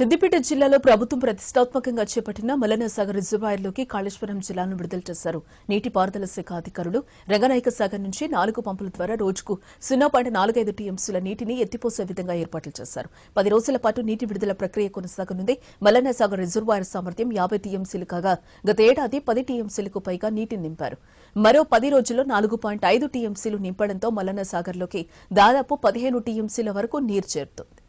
సిద్దిపేట జిల్లాలో ప్రభుత్వం ప్రతిష్టాత్మకంగా చేపట్టిన మలనసాగర్ రిజర్వాయర్లోకి కాళేశ్వరం జిల్లాను విడుదల చేశారు నీటిపారుదల శాఖ అధికారులు రంగనాయక సాగర్ నుంచి నాలుగు పంపుల ద్వారా రోజుకు సున్నా పాయింట్ నాలుగైదు టీఎంసీల నీటిని ఎత్తిపోసే విధంగా ఏర్పాట్లు చేశారు పది రోజుల పాటు నీటి విడుదల ప్రక్రియ కొనసాగనుంది మలనసాగర్ రిజర్వాయర్ సామర్థ్యం యాబై టీఎంసీలు కాగా గత ఏడాది పది టీఎంసీలకు పైగా నీటిని నింపారు మరో పది రోజుల్లో నాలుగు పాయింట్ ఐదు టీఎంసీలు నింపడంతో మలనసాగర్లోకి దాదాపు పదిహేను టీఎంసీల వరకు నీరు చేరుతుంది